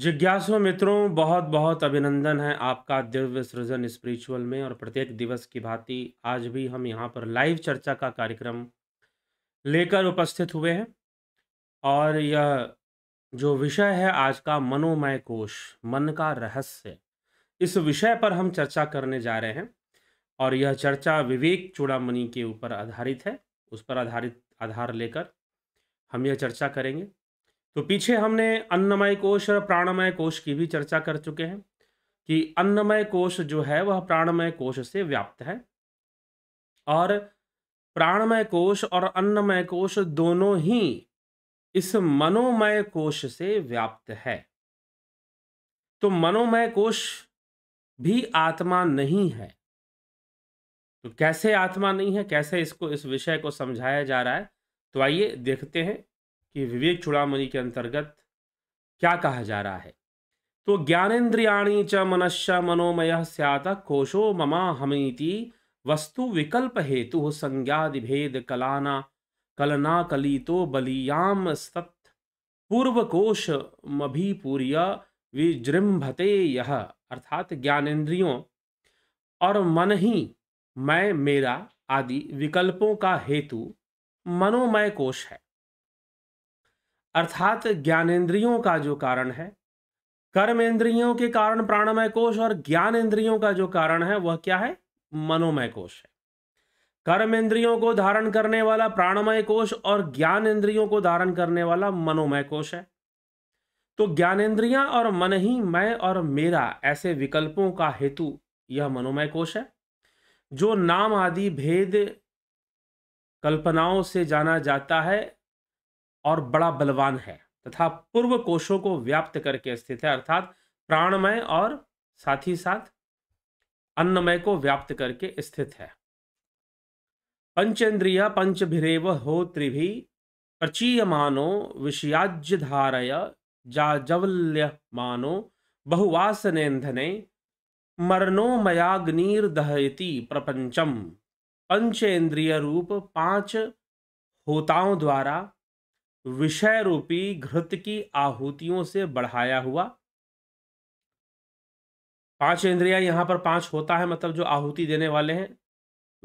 जिज्ञासु मित्रों बहुत बहुत अभिनंदन है आपका दिव्य सृजन स्पिरिचुअल में और प्रत्येक दिवस की भांति आज भी हम यहाँ पर लाइव चर्चा का कार्यक्रम लेकर उपस्थित हुए हैं और यह जो विषय है आज का मनोमय कोश मन का रहस्य इस विषय पर हम चर्चा करने जा रहे हैं और यह चर्चा विवेक चूड़ामणि के ऊपर आधारित है उस पर आधारित आधार लेकर हम यह चर्चा करेंगे तो पीछे हमने अन्नमय कोश और प्राणमय कोश की भी चर्चा कर चुके हैं कि अन्नमय कोश जो है वह प्राणमय कोश से व्याप्त है और प्राणमय कोश और अन्नमय कोश दोनों ही इस मनोमय कोश से व्याप्त है तो मनोमय कोश भी आत्मा नहीं है तो कैसे आत्मा नहीं है कैसे इसको इस विषय को समझाया जा रहा है तो आइए देखते हैं कि विवेक चुड़ामणि के अंतर्गत क्या कहा जा रहा है तो ज्ञानेन्द्रियाणी च मनश्य मनोमय सैत कोशो ममा हमीति वस्तु विकल्प हेतु भेद कलाना कलना तो बलियाम सत् पूर्वकोश मभिपूर्य विजृंभते यह अर्थात ज्ञानेन्द्रियों और मन ही मैं मेरा आदि विकल्पों का हेतु मनोमय कोश है अर्थात ज्ञानेन्द्रियों का जो कारण है कर्मेंद्रियों के कारण प्राणमय कोश और इंद्रियों का जो कारण है वह क्या है मनोमय कोश है कर्म इंद्रियों को धारण करने वाला प्राणमय कोश और ज्ञान इंद्रियों को धारण करने वाला मनोमय कोश है तो ज्ञानेन्द्रियां और मन ही मैं और मेरा ऐसे विकल्पों का हेतु यह मनोमय कोश है जो नाम आदि भेद कल्पनाओं से जाना जाता है और बड़ा बलवान है तथा पूर्व कोशों को व्याप्त करके स्थित है अर्थात प्राणमय और साथ ही साथ अन्नमय को व्याप्त करके स्थित है पंचेन्द्रिय पंचभिरेव हो त्रिभि प्रचीयमानो विषयाज्य धारय जाजवल्यमानो बहुवासनेंधने मरणोमयाग्निर्दहयति प्रपंचम पंचेन्द्रिय रूप पांच होताओं द्वारा विषय रूपी घृत की आहुतियों से बढ़ाया हुआ पांच इंद्रिया यहां पर पांच होता है मतलब जो आहुति देने वाले हैं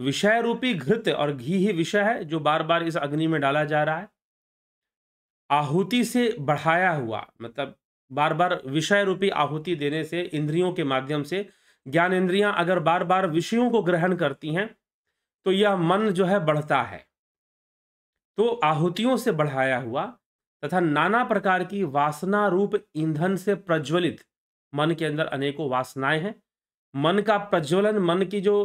विषय रूपी घृत और घी ही विषय है जो बार बार इस अग्नि में डाला जा रहा है आहुति से बढ़ाया हुआ मतलब बार बार विषय रूपी आहुति देने से इंद्रियों के माध्यम से ज्ञान इंद्रियां अगर बार बार विषयों को ग्रहण करती हैं तो यह मन जो है बढ़ता है तो आहुतियों से बढ़ाया हुआ तथा नाना प्रकार की वासना रूप ईंधन से प्रज्वलित मन के अंदर अनेकों वासनाएं हैं मन का प्रज्वलन मन की जो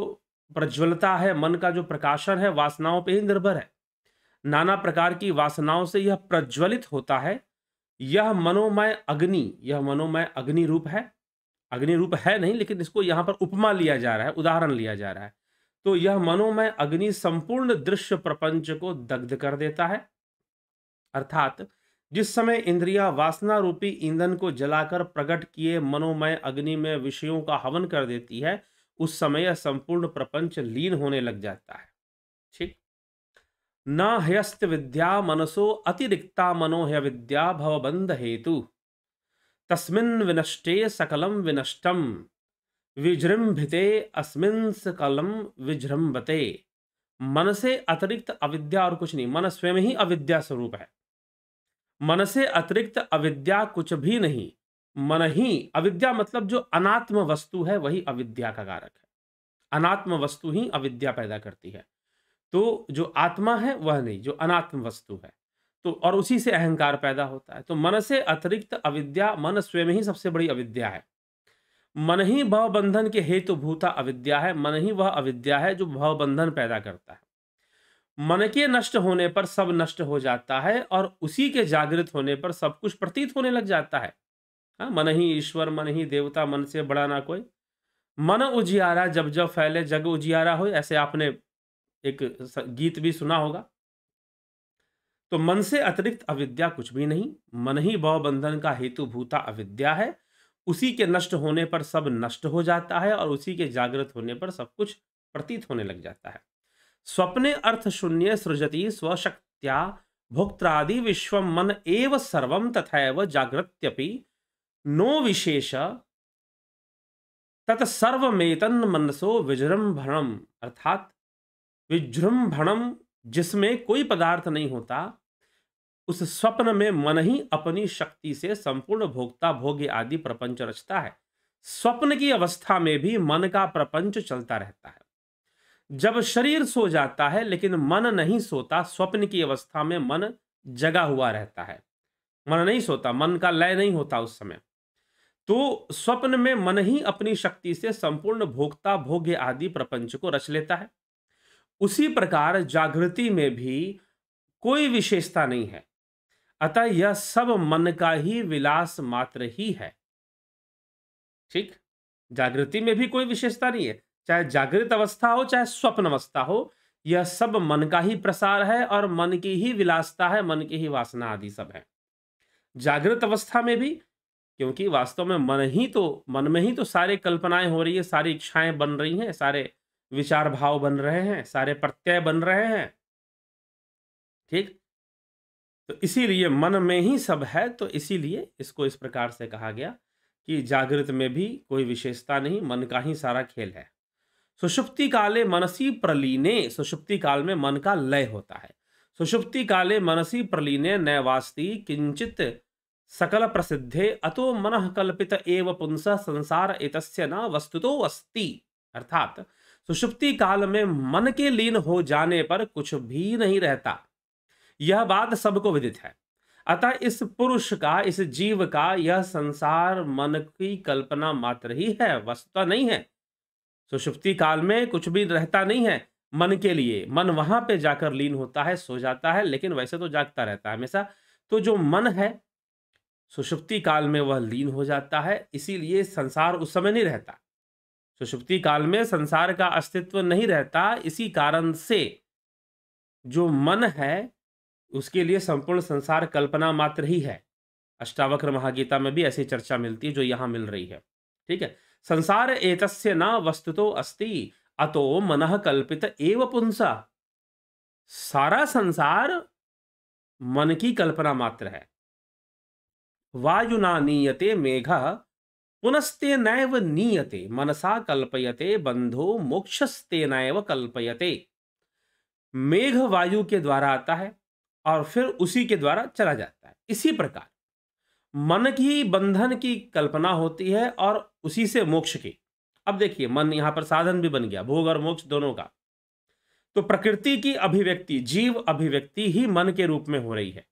प्रज्वलता है मन का जो प्रकाशन है वासनाओं पर ही निर्भर है नाना प्रकार की वासनाओं से यह प्रज्वलित होता है यह मनोमय अग्नि यह मनोमय अग्नि रूप है अग्नि रूप है नहीं लेकिन इसको यहाँ पर उपमा लिया जा रहा है उदाहरण लिया जा रहा है तो यह मनोमय अग्नि संपूर्ण दृश्य प्रपंच को दग्ध कर देता है अर्थात जिस समय इंद्रिया वासना रूपी ईंधन को जलाकर प्रकट किए मनोमय अग्नि में विषयों का हवन कर देती है उस समय यह संपूर्ण प्रपंच लीन होने लग जाता है ठीक न हयस्त विद्या मनसो अतिरिक्ता मनोहय विद्या भवबंध हेतु तस्मिन विनष्टे सकलम विनष्टम विजृंभिते अस्मिन सकलम विजृंभते मन से अतिरिक्त अविद्या और कुछ नहीं मन स्वयं ही अविद्या स्वरूप है मन से अतिरिक्त अविद्या कुछ भी नहीं मन ही अविद्या मतलब जो अनात्म वस्तु है वही अविद्या का कारक है अनात्म वस्तु ही अविद्या पैदा करती है तो जो आत्मा है वह नहीं जो अनात्म वस्तु है तो और उसी से अहंकार पैदा होता है तो मन से अतिरिक्त अविद्या मन स्वयं ही सबसे बड़ी अविद्या है मन ही भवबंधन बंधन के हेतुभूता अविद्या है मन ही वह अविद्या है जो भवबंधन पैदा करता है मन के नष्ट होने पर सब नष्ट हो जाता है और उसी के जागृत होने पर सब कुछ प्रतीत होने लग जाता है हाँ मन ही ईश्वर मन ही देवता मन से बड़ा ना कोई मन उजियारा जब जब फैले जग उजियारा हो ऐसे आपने एक गीत भी सुना होगा तो मन से अतिरिक्त अविद्या कुछ भी नहीं मन ही भवबंधन का हेतु भूता अविद्या है उसी के नष्ट होने पर सब नष्ट हो जाता है और उसी के जागृत होने पर सब कुछ प्रतीत होने लग जाता है स्वप्ने अर्थ शून्य सृजति स्वशक्त्या भोक्त्रादि विश्व मन एव सर्वम तथा जागृत्यपि नो विशेष तत्सर्वेतन मनसो विजृंभणम अर्थात विजृंभणम जिसमें कोई पदार्थ नहीं होता उस स्वप्न में मन ही अपनी शक्ति से संपूर्ण भोक्ता भोग्य आदि प्रपंच रचता है स्वप्न की अवस्था में भी मन का प्रपंच चलता रहता है जब शरीर सो जाता है लेकिन मन नहीं सोता स्वप्न की अवस्था में मन जगा हुआ रहता है मन नहीं सोता मन का लय नहीं होता उस समय तो स्वप्न में मन ही अपनी शक्ति से संपूर्ण भोक्ता भोग्य आदि प्रपंच को रच लेता है उसी प्रकार जागृति में भी कोई विशेषता नहीं है अतः यह सब मन का ही विलास मात्र ही है ठीक जागृति में भी कोई विशेषता नहीं है चाहे जागृत अवस्था हो चाहे स्वप्न अवस्था हो यह सब मन का ही प्रसार है और मन की ही विलासता है मन की ही वासना आदि सब है जागृत अवस्था में भी क्योंकि वास्तव में मन ही तो मन में ही तो सारे कल्पनाएं हो रही है सारी इच्छाएं बन रही हैं सारे विचार भाव बन रहे हैं सारे प्रत्यय बन रहे हैं ठीक तो इसीलिए मन में ही सब है तो इसीलिए इसको इस प्रकार से कहा गया कि जागृत में भी कोई विशेषता नहीं मन का ही सारा खेल है सुषुप्ति काले मनसी प्रलीने सुषुप्ति काल में मन का लय होता है सुषुप्ति काले मनसी प्रलीने नैवास्ती किंचित सकल प्रसिद्धे अतो मन कल्पित एव पुंस संसार इतस्य न वस्तुतो अस्ति अर्थात सुषुप्ति काल में मन के लीन हो जाने पर कुछ भी नहीं रहता यह बात सबको विदित है अतः इस पुरुष का इस जीव का यह संसार मन की कल्पना मात्र ही है वस्तुता नहीं है सुषुप्ति काल में कुछ भी रहता नहीं है मन के लिए मन वहां पे जाकर लीन होता है सो जाता है लेकिन वैसे तो जागता रहता है हमेशा तो जो मन है सुषुप्ति काल में वह लीन हो जाता है इसीलिए संसार उस समय नहीं रहता सुषुप्ति काल में संसार का अस्तित्व नहीं रहता इसी कारण से जो मन है उसके लिए संपूर्ण संसार कल्पना मात्र ही है अष्टावक्र महागीता में भी ऐसी चर्चा मिलती है जो यहाँ मिल रही है ठीक है संसार एतस्य न वस्तु तो अस्ति अतो मन कल्पित एव पुंसा सारा संसार मन की कल्पना मात्र है वायुना नीयते मेघ पुनस्ते नैव नीयते मनसा कल्पयते बंधो मोक्षस्ते नैव कल्पयते मेघ वायु के द्वारा आता है और फिर उसी के द्वारा चला जाता है इसी प्रकार मन की बंधन की कल्पना होती है और उसी से मोक्ष की अब देखिए मन यहाँ पर साधन भी बन गया भोग और मोक्ष दोनों का तो प्रकृति की अभिव्यक्ति जीव अभिव्यक्ति ही मन के रूप में हो रही है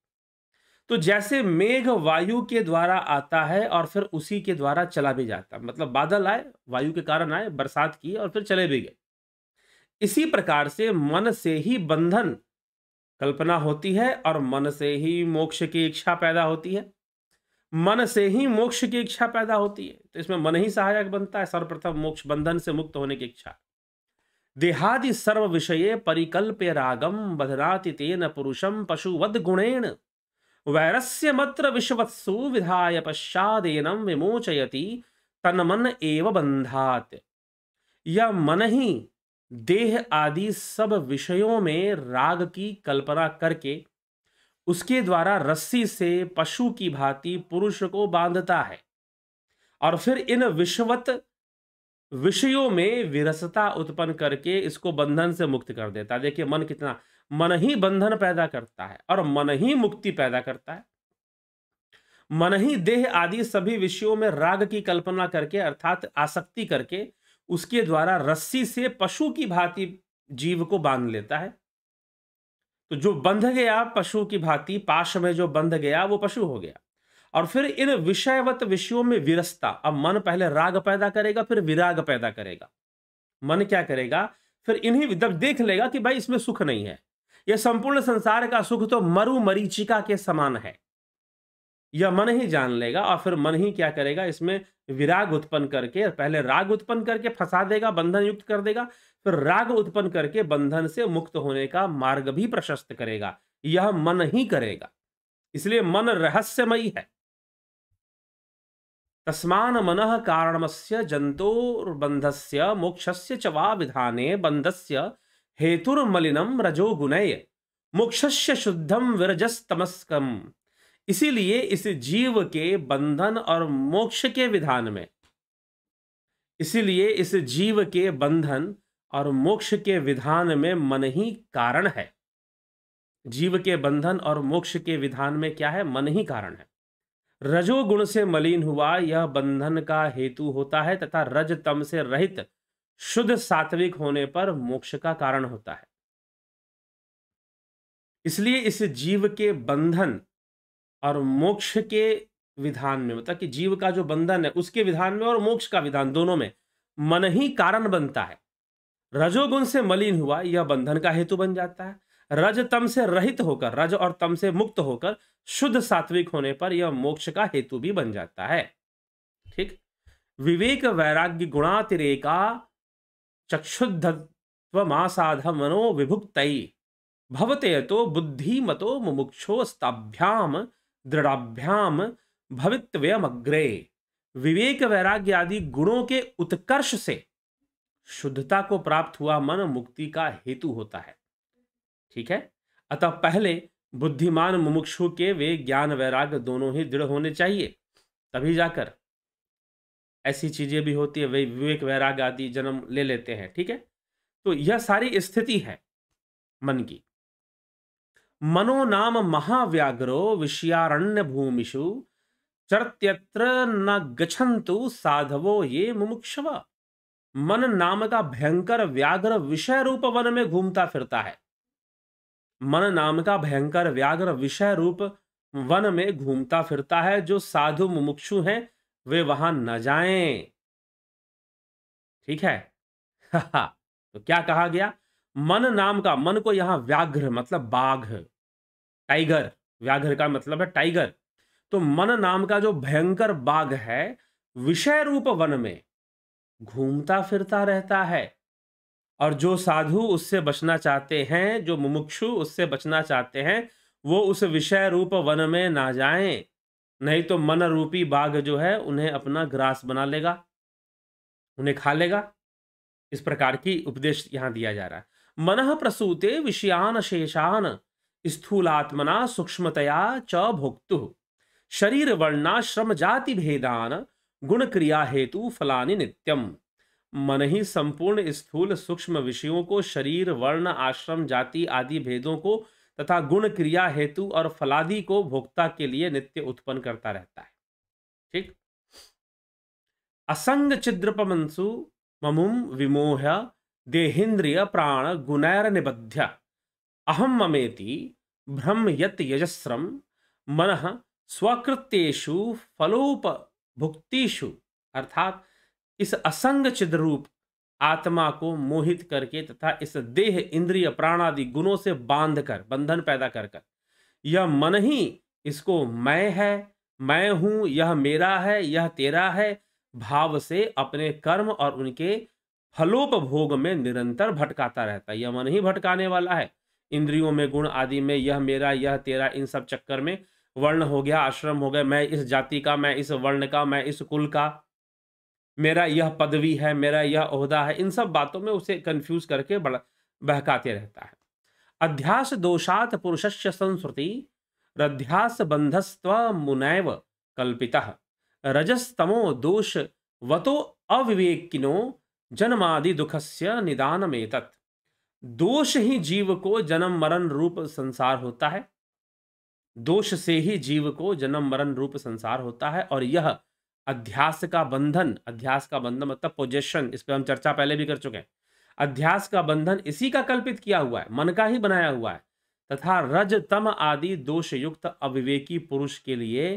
तो जैसे मेघ वायु के द्वारा आता है और फिर उसी के द्वारा चला भी जाता है मतलब बादल आए वायु के कारण आए बरसात की और फिर चले भी गए इसी प्रकार से मन से ही बंधन कल्पना होती है और मन से ही मोक्ष की इच्छा पैदा होती है मन से ही मोक्ष की इच्छा पैदा होती है तो इसमें मन ही सहायक बनता है सर्वप्रथम मोक्ष बंधन से मुक्त होने की इच्छा देहादि सर्व विषय परिकल्प्य रागम बधनाति तेन पुरुषम पशुवद गुणेन वैरस्य मत्र विश्वत्सु विधाय पश्चादेनम विमोचयती तन मन एव बंधात यह मन ही देह आदि सब विषयों में राग की कल्पना करके उसके द्वारा रस्सी से पशु की भांति पुरुष को बांधता है और फिर इन विषवत विषयों में विरसता उत्पन्न करके इसको बंधन से मुक्त कर देता है देखिए मन कितना मन ही बंधन पैदा करता है और मन ही मुक्ति पैदा करता है मन ही देह आदि सभी विषयों में राग की कल्पना करके अर्थात आसक्ति करके उसके द्वारा रस्सी से पशु की भांति जीव को बांध लेता है तो जो बंध गया पशु की भांति पाश में जो बंध गया वो पशु हो गया और फिर इन विषयवत विषयों में विरसता अब मन पहले राग पैदा करेगा फिर विराग पैदा करेगा मन क्या करेगा फिर इन्हीं जब देख लेगा कि भाई इसमें सुख नहीं है यह संपूर्ण संसार का सुख तो मरु मरीचिका के समान है यह मन ही जान लेगा और फिर मन ही क्या करेगा इसमें विराग उत्पन्न करके पहले राग उत्पन्न करके फंसा देगा बंधन युक्त कर देगा फिर राग उत्पन्न करके बंधन से मुक्त होने का मार्ग भी प्रशस्त करेगा यह मन ही करेगा इसलिए मन रहस्यमयी है तस्मान मन कारणमस्य से मोक्षस्य च वा विधाने बंधस्य हेतुर्मलिनम रजोगुणय मोक्षस्य शुद्धम विरजस्तमस्कम इसीलिए इस जीव के बंधन और मोक्ष के विधान में इसीलिए इस जीव के बंधन और मोक्ष के विधान में मन ही कारण है जीव के बंधन और मोक्ष के विधान में क्या है मन ही कारण है रजोगुण से मलिन हुआ यह बंधन का हेतु होता है तथा रज तम से रहित शुद्ध सात्विक होने पर मोक्ष का कारण होता है इसलिए इस जीव के बंधन और मोक्ष के विधान में मतलब कि जीव का जो बंधन है उसके विधान में और मोक्ष का विधान दोनों में मन ही कारण बनता है रजोगुण से मलिन हुआ यह बंधन का हेतु बन जाता है रज तम से रहित होकर रज और तम से मुक्त होकर शुद्ध सात्विक होने पर यह मोक्ष का हेतु भी बन जाता है ठीक विवेक वैराग्य गुणातिरेका मासाध मनो विभुक्त भवते तो बुद्धि मतो मुमुक्षोस्ताभ्याम दृढ़ाभ्याम भवितव्यम अग्रे विवेक वैराग्य आदि गुणों के उत्कर्ष से शुद्धता को प्राप्त हुआ मन मुक्ति का हेतु होता है ठीक है अतः पहले बुद्धिमान मुमुक्षु के वे ज्ञान वैराग्य दोनों ही दृढ़ होने चाहिए तभी जाकर ऐसी चीजें भी होती है वे विवेक वैराग आदि जन्म ले लेते हैं ठीक है तो यह सारी स्थिति है मन की मनो नाम महाव्याघ्रो विषयारण्य भूमिषु चरत्यत्र न गच्छन्तु साधवो ये मुमुक्षव मन नाम का भयंकर व्याघ्र विषय रूप वन में घूमता फिरता है मन नाम का भयंकर व्याघ्र विषय रूप वन में घूमता फिरता है जो साधु मुमुक्षु हैं वे वहां न जाएं ठीक है तो क्या कहा गया मन नाम का मन को यहां व्याघ्र मतलब बाघ टाइगर व्याघ्र का मतलब है टाइगर तो मन नाम का जो भयंकर बाघ है विषय रूप वन में घूमता फिरता रहता है और जो साधु उससे बचना चाहते हैं जो मुमुक्षु उससे बचना चाहते हैं वो उस विषय रूप वन में ना जाएं नहीं तो मन रूपी बाघ जो है उन्हें अपना ग्रास बना लेगा उन्हें खा लेगा इस प्रकार की उपदेश यहां दिया जा रहा है मन प्रसूते विषयान शेषान स्थूलात्मना सूक्ष्मतया च भोक्तु शरीर वर्णाश्रम जाति भेदान गुण क्रिया हेतु फलानि नित्यम मन ही संपूर्ण स्थूल सूक्ष्म विषयों को शरीर वर्ण आश्रम जाति आदि भेदों को तथा गुण क्रिया हेतु और फलादि को भोक्ता के लिए नित्य उत्पन्न करता रहता है ठीक असंग चिद्रपमसु ममुम विमोह देहेन्द्रिय प्राण गुणैर निबध्या अहम ममेति ब्रह्म यत यजस्रम मन स्वकृत्येशु फलोपभुक्तिषु अर्थात इस असंग रूप आत्मा को मोहित करके तथा इस देह इंद्रिय प्राण आदि गुणों से बांध कर बंधन पैदा कर कर यह मन ही इसको मैं है मैं हूँ यह मेरा है यह तेरा है भाव से अपने कर्म और उनके फलोपभोग में निरंतर भटकाता रहता है यह मन ही भटकाने वाला है इंद्रियों में गुण आदि में यह मेरा यह तेरा इन सब चक्कर में वर्ण हो गया आश्रम हो गया मैं इस जाति का मैं इस वर्ण का मैं इस कुल का मेरा यह पदवी है मेरा यह ओहदा है इन सब बातों में उसे कंफ्यूज करके बड़ा बहकाते रहता है अध्यास दोषात पुरुषस्य संस्कृति रध्यास बंधस्व मुनैव कल्पिता रजस्तमो दोष वतो अविवेकिनो जन्मादि दुखस्य निदानमेतत् दोष ही जीव को जन्म मरण रूप संसार होता है दोष से ही जीव को जन्म मरण रूप संसार होता है और यह अध्यास का बंधन अध्यास का बंधन मतलब पोजेशन इस पर हम चर्चा पहले भी कर चुके हैं अध्यास का बंधन इसी का कल्पित किया हुआ है मन का ही बनाया हुआ है तथा रज तम आदि दोष युक्त अविवेकी पुरुष के लिए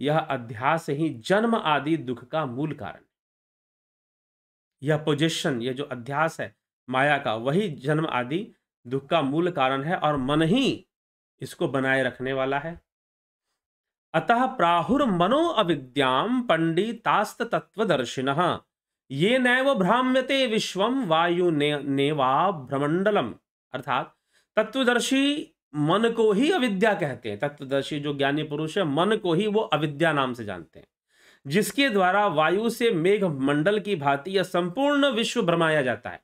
यह अध्यास ही जन्म आदि दुख का मूल कारण यह पोजेशन यह जो अध्यास है माया का वही जन्म आदि दुख का मूल कारण है और मन ही इसको बनाए रखने वाला है अतः प्राहुर मनो अविद्याम पंडितास्त तत्वदर्शिन ये नैव भ्राम्यते विश्वम वायु ने, नेवा भ्रमंडलम अर्थात तत्वदर्शी मन को ही अविद्या कहते हैं तत्वदर्शी जो ज्ञानी पुरुष है मन को ही वो अविद्या नाम से जानते हैं जिसके द्वारा वायु से मेघ मंडल की भांति या संपूर्ण विश्व भ्रमाया जाता है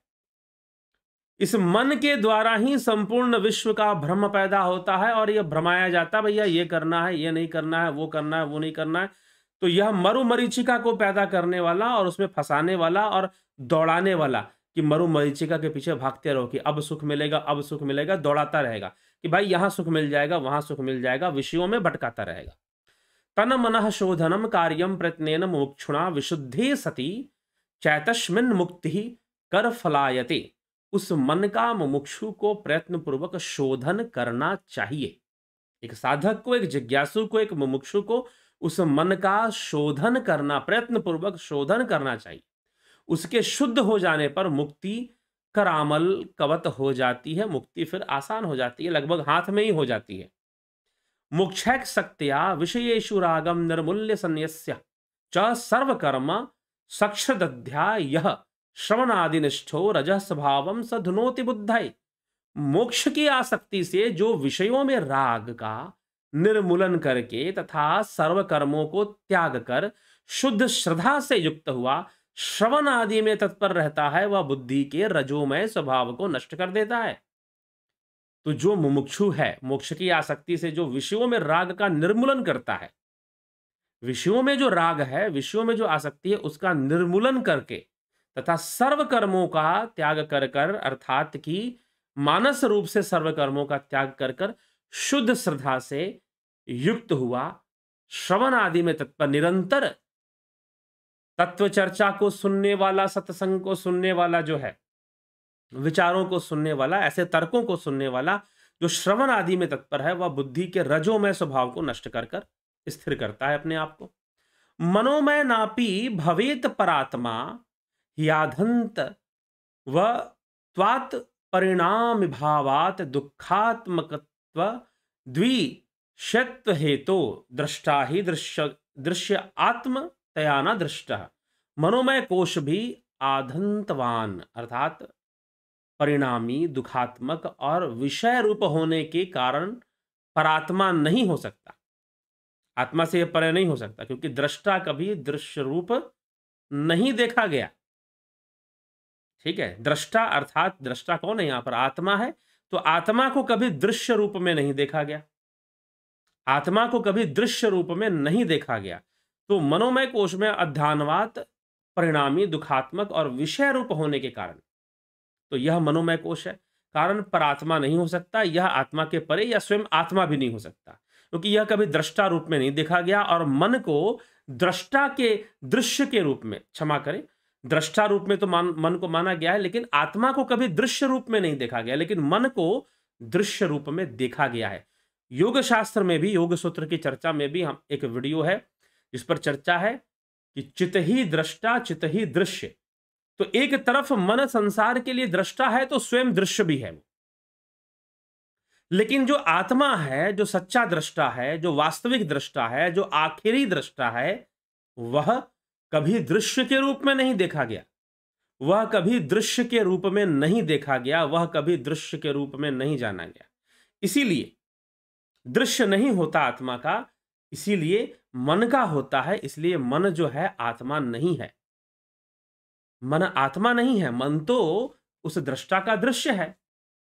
इस मन के द्वारा ही संपूर्ण विश्व का भ्रम पैदा होता है और यह भ्रमाया जाता है भैया ये करना है ये नहीं करना है वो करना है वो नहीं करना है तो यह मरुमरीचिका को पैदा करने वाला और उसमें फंसाने वाला और दौड़ाने वाला कि मरुमरीचिका के पीछे भागते रहो कि अब सुख मिलेगा अब सुख मिलेगा दौड़ाता रहेगा कि भाई यहाँ सुख मिल जाएगा वहां सुख मिल जाएगा विषयों में भटकाता रहेगा तन मन शोधनम कार्यम प्रत्नेन मोक्षुणा विशुद्धि सती चैतस्मिन मुक्ति कर फलायते उस मन का मुमुक्षु को प्रयत्न पूर्वक शोधन करना चाहिए एक साधक को एक जिज्ञासु को एक मुमुक्षु को उस मन का शोधन करना प्रयत्न पूर्वक शोधन करना चाहिए उसके शुद्ध हो जाने पर मुक्ति करामल कवत हो जाती है मुक्ति फिर आसान हो जाती है लगभग हाथ में ही हो जाती है मुक्षक शक्तिया विषयेशु रागम निर्मूल्य संयस्य च सर्वकर्म यह श्रवणादिनिष्ठो स्वभाव सधुनोति बुद्धय मोक्ष की आसक्ति से जो विषयों में राग का निर्मूलन करके तथा सर्व कर्मों को त्याग कर शुद्ध श्रद्धा से युक्त हुआ श्रवण आदि में तत्पर रहता है वह बुद्धि के रजोमय स्वभाव को नष्ट कर देता है तो जो मुमुक्षु है मोक्ष की आसक्ति से जो विषयों में राग का निर्मूलन करता है विषयों में जो राग है विषयों में जो आसक्ति है उसका निर्मूलन करके तथा सर्व कर्मों का त्याग कर कर अर्थात कि मानस रूप से सर्व कर्मों का त्याग कर कर शुद्ध श्रद्धा से युक्त हुआ श्रवण आदि में तत्पर निरंतर तत्व चर्चा को सुनने वाला सत्संग को सुनने वाला जो है विचारों को सुनने वाला ऐसे तर्कों को सुनने वाला जो श्रवण आदि में तत्पर है वह बुद्धि के रजोमय स्वभाव को नष्ट कर कर स्थिर करता है अपने आप को मनोमय नापी भवेत परात्मा ह्याधंत व त्वात परिणाम भावात दुखात्मकत्व द्विशत्व हेतु दृष्टा ही दृश्य दृश्य आत्म तयाना दृष्ट मनोमय कोश भी आधंतवान अर्थात परिणामी दुखात्मक और विषय रूप होने के कारण परात्मा नहीं हो सकता आत्मा से यह परे नहीं हो सकता क्योंकि दृष्टा कभी दृश्य रूप नहीं देखा गया ठीक है दृष्टा अर्थात दृष्टा कौन है यहां पर आत्मा है तो आत्मा को कभी दृश्य रूप में नहीं देखा गया आत्मा को कभी दृश्य रूप में नहीं देखा गया तो मनोमय कोश में अध्यानवात परिणामी दुखात्मक और विषय रूप होने के कारण तो यह मनोमय कोश है कारण पर आत्मा नहीं हो सकता यह आत्मा के परे या स्वयं आत्मा भी नहीं हो सकता क्योंकि यह कभी दृष्टा रूप में नहीं देखा गया और मन को दृष्टा के दृश्य के रूप में क्षमा करें दृष्टा रूप में तो मान मन को माना गया है लेकिन आत्मा को कभी दृश्य रूप में नहीं देखा गया लेकिन मन को दृश्य रूप में देखा गया है योग शास्त्र में भी योग सूत्र की चर्चा में भी हम एक वीडियो है जिस पर चर्चा है कि चित ही दृष्टा चित ही दृश्य तो एक तरफ मन संसार के लिए दृष्टा है तो स्वयं दृश्य भी है वो लेकिन जो आत्मा है जो सच्चा दृष्टा है जो वास्तविक दृष्टा है जो आखिरी दृष्टा है वह कभी दृश्य के रूप में नहीं देखा गया वह कभी दृश्य के रूप में नहीं देखा गया वह कभी दृश्य के रूप में नहीं जाना गया इसीलिए दृश्य नहीं होता आत्मा का इसीलिए मन का होता है इसलिए मन जो है आत्मा नहीं है मन आत्मा नहीं है मन तो उस दृष्टा का दृश्य है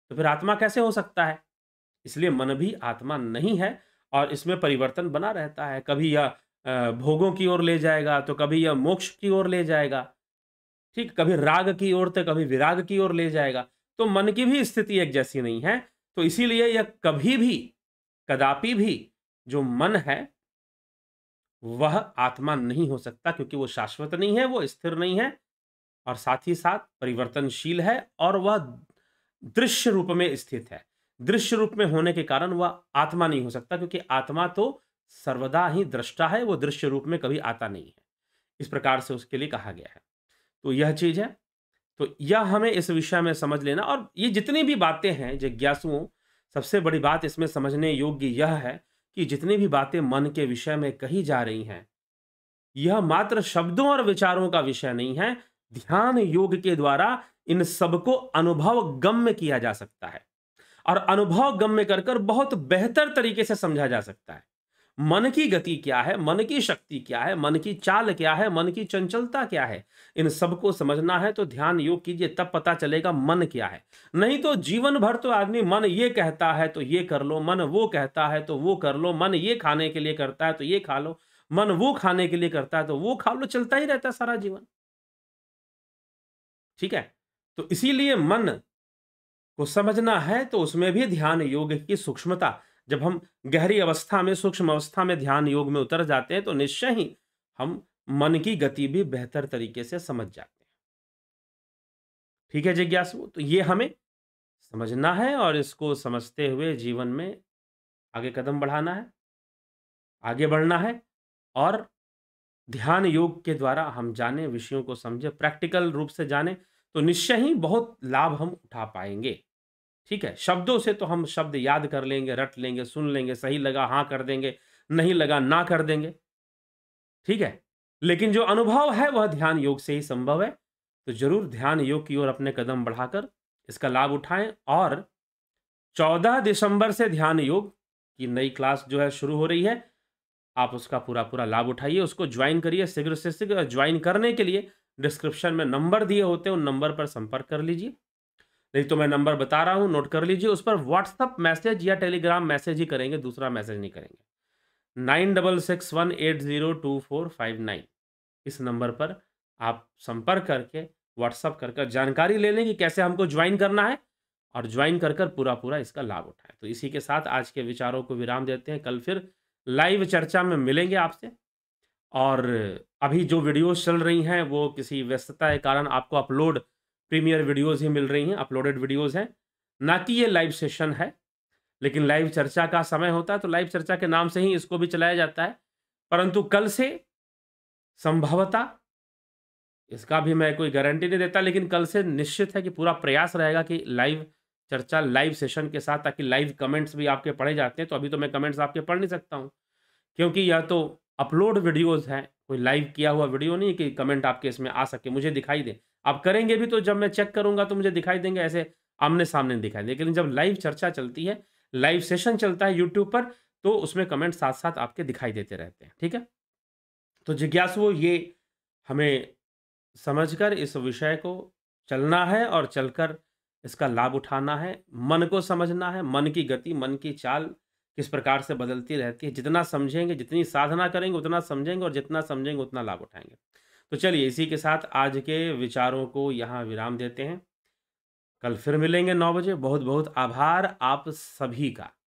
तो फिर आत्मा कैसे हो सकता है इसलिए मन भी आत्मा नहीं है और इसमें परिवर्तन बना रहता है कभी यह भोगों की ओर ले जाएगा तो कभी यह मोक्ष की ओर ले जाएगा ठीक कभी राग की ओर तो कभी विराग की ओर ले जाएगा तो मन की भी स्थिति एक जैसी नहीं है तो इसीलिए यह कभी भी कदापि भी जो मन है वह आत्मा नहीं हो सकता क्योंकि वो शाश्वत नहीं है वो स्थिर नहीं है और साथ ही साथ परिवर्तनशील है और वह दृश्य रूप में स्थित है दृश्य रूप में होने के कारण वह आत्मा नहीं हो सकता क्योंकि आत्मा तो सर्वदा ही दृष्टा है वो दृश्य रूप में कभी आता नहीं है इस प्रकार से उसके लिए कहा गया है तो यह चीज़ है तो यह हमें इस विषय में समझ लेना और ये जितनी भी बातें हैं जिज्ञासुओं सबसे बड़ी बात इसमें समझने योग्य यह है कि जितनी भी बातें मन के विषय में कही जा रही हैं यह मात्र शब्दों और विचारों का विषय नहीं है ध्यान योग के द्वारा इन सबको अनुभव गम्य किया जा सकता है और अनुभव गम्य कर कर बहुत बेहतर तरीके से समझा जा सकता है मन की गति क्या है मन की शक्ति क्या है मन की चाल क्या है मन की चंचलता क्या है इन सबको समझना है तो ध्यान योग कीजिए तब पता चलेगा मन क्या है नहीं तो जीवन भर तो आदमी मन ये कहता है तो ये कर लो मन वो कहता है तो वो कर लो मन ये खाने के लिए करता है तो ये खा लो मन वो खाने के लिए करता है तो वो खा लो चलता ही रहता सारा जीवन ठीक है तो इसीलिए मन को समझना है तो उसमें भी ध्यान योग की सूक्ष्मता जब हम गहरी अवस्था में सूक्ष्म अवस्था में ध्यान योग में उतर जाते हैं तो निश्चय ही हम मन की गति भी बेहतर तरीके से समझ जाते हैं ठीक है जिज्ञासु तो ये हमें समझना है और इसको समझते हुए जीवन में आगे कदम बढ़ाना है आगे बढ़ना है और ध्यान योग के द्वारा हम जाने विषयों को समझे प्रैक्टिकल रूप से जाने तो निश्चय ही बहुत लाभ हम उठा पाएंगे ठीक है शब्दों से तो हम शब्द याद कर लेंगे रट लेंगे सुन लेंगे सही लगा हाँ कर देंगे नहीं लगा ना कर देंगे ठीक है लेकिन जो अनुभव है वह ध्यान योग से ही संभव है तो जरूर ध्यान योग की ओर अपने कदम बढ़ाकर इसका लाभ उठाएं और 14 दिसंबर से ध्यान योग की नई क्लास जो है शुरू हो रही है आप उसका पूरा पूरा लाभ उठाइए उसको ज्वाइन करिए शीघ्र से शीघ्र ज्वाइन करने के लिए डिस्क्रिप्शन में नंबर दिए होते हैं उन नंबर पर संपर्क कर लीजिए नहीं तो मैं नंबर बता रहा हूँ नोट कर लीजिए उस पर व्हाट्सअप मैसेज या टेलीग्राम मैसेज ही करेंगे दूसरा मैसेज नहीं करेंगे nine double six one eight zero two four five nine इस नंबर पर आप संपर्क करके व्हाट्सअप कर कर जानकारी ले लें कि कैसे हमको ज्वाइन करना है और ज्वाइन कर कर पूरा पूरा इसका लाभ उठाएं तो इसी के साथ आज के विचारों को विराम देते हैं कल फिर लाइव चर्चा में मिलेंगे आपसे और अभी जो वीडियोस चल रही हैं वो किसी व्यस्तता के कारण आपको अपलोड प्रीमियर वीडियोज़ ही मिल रही हैं अपलोडेड वीडियोज़ हैं ना कि ये लाइव सेशन है लेकिन लाइव चर्चा का समय होता है तो लाइव चर्चा के नाम से ही इसको भी चलाया जाता है परंतु कल से संभवता इसका भी मैं कोई गारंटी नहीं देता लेकिन कल से निश्चित है कि पूरा प्रयास रहेगा कि लाइव चर्चा लाइव सेशन के साथ ताकि लाइव कमेंट्स भी आपके पढ़े जाते हैं तो अभी तो मैं कमेंट्स आपके पढ़ नहीं सकता हूँ क्योंकि यह तो अपलोड वीडियोज़ हैं कोई लाइव किया हुआ वीडियो नहीं कि कमेंट आपके इसमें आ सके मुझे दिखाई दे आप करेंगे भी तो जब मैं चेक करूंगा तो मुझे दिखाई देंगे ऐसे आमने सामने दिखाई देंगे लेकिन जब लाइव चर्चा चलती है लाइव सेशन चलता है यूट्यूब पर तो उसमें कमेंट साथ साथ आपके दिखाई देते रहते हैं ठीक है तो जिज्ञासु ये हमें समझकर इस विषय को चलना है और चलकर इसका लाभ उठाना है मन को समझना है मन की गति मन की चाल किस प्रकार से बदलती रहती है जितना समझेंगे जितनी साधना करेंगे उतना समझेंगे और जितना समझेंगे उतना लाभ उठाएंगे तो चलिए इसी के साथ आज के विचारों को यहाँ विराम देते हैं कल फिर मिलेंगे नौ बजे बहुत बहुत आभार आप सभी का